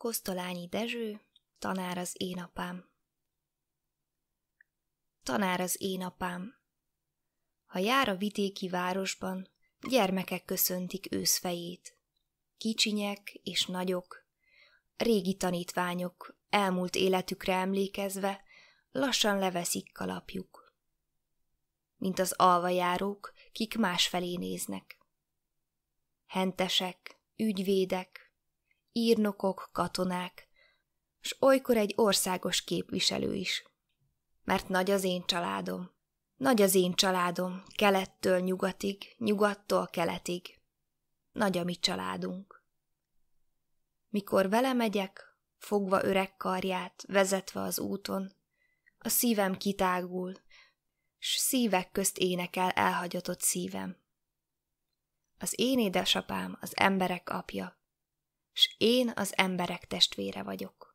Kosztolányi Dezső, tanár az én apám. Tanár az én apám. Ha jár a vidéki városban, gyermekek köszöntik őszfejét. Kicsinyek és nagyok, régi tanítványok, elmúlt életükre emlékezve, lassan leveszik kalapjuk. Mint az alvajárók, kik másfelé néznek. Hentesek, ügyvédek, írnokok, katonák, s olykor egy országos képviselő is. Mert nagy az én családom. Nagy az én családom, kelettől nyugatig, nyugattól keletig. Nagy a mi családunk. Mikor vele megyek, fogva öreg karját, vezetve az úton, a szívem kitágul, s szívek közt énekel elhagyatott szívem. Az én édesapám az emberek apja, s én az emberek testvére vagyok.